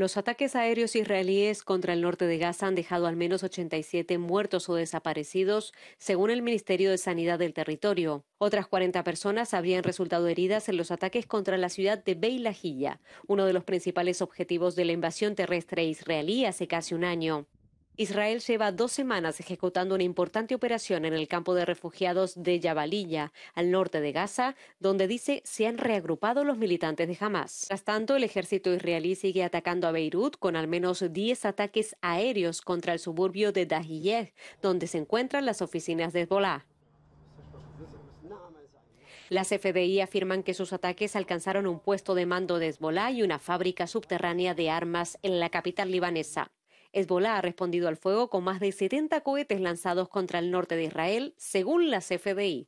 Los ataques aéreos israelíes contra el norte de Gaza han dejado al menos 87 muertos o desaparecidos, según el Ministerio de Sanidad del territorio. Otras 40 personas habrían resultado heridas en los ataques contra la ciudad de Beilajilla, uno de los principales objetivos de la invasión terrestre israelí hace casi un año. Israel lleva dos semanas ejecutando una importante operación en el campo de refugiados de Yabalilla, al norte de Gaza, donde dice se han reagrupado los militantes de Hamas. Tras tanto, el ejército israelí sigue atacando a Beirut con al menos 10 ataques aéreos contra el suburbio de Dahiyeh, donde se encuentran las oficinas de Hezbollah. Las FBI afirman que sus ataques alcanzaron un puesto de mando de Hezbollah y una fábrica subterránea de armas en la capital libanesa. Hezbollah ha respondido al fuego con más de 70 cohetes lanzados contra el norte de Israel, según la CFDI.